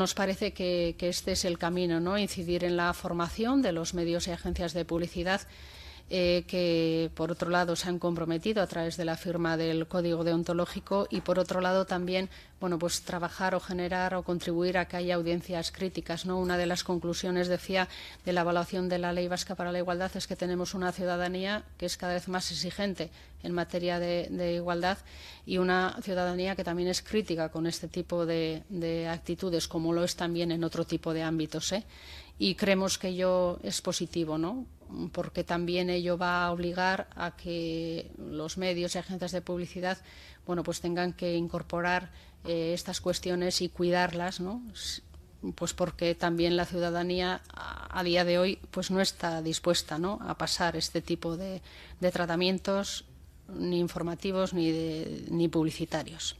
Nos parece que, este es el camino, ¿no? Incidir en la formación de los medios y agencias de publicidad eh, que por otro lado se han comprometido a través de la firma del código deontológico y por otro lado también bueno pues trabajar o generar o contribuir a que haya audiencias críticas no una de las conclusiones decía de la evaluación de la ley vasca para la igualdad es que tenemos una ciudadanía que es cada vez más exigente en materia de, igualdad y una ciudadanía que también es crítica con este tipo de, actitudes como lo es también en otro tipo de ámbitos ¿eh? y creemos que ello es positivo no porque también ello va a obligar a que los medios y agencias de publicidad bueno, pues tengan que incorporar eh, estas cuestiones y cuidarlas, ¿no? pues porque también la ciudadanía a, día de hoy pues no está dispuesta ¿no? a pasar este tipo de, de tratamientos ni informativos ni, ni publicitarios.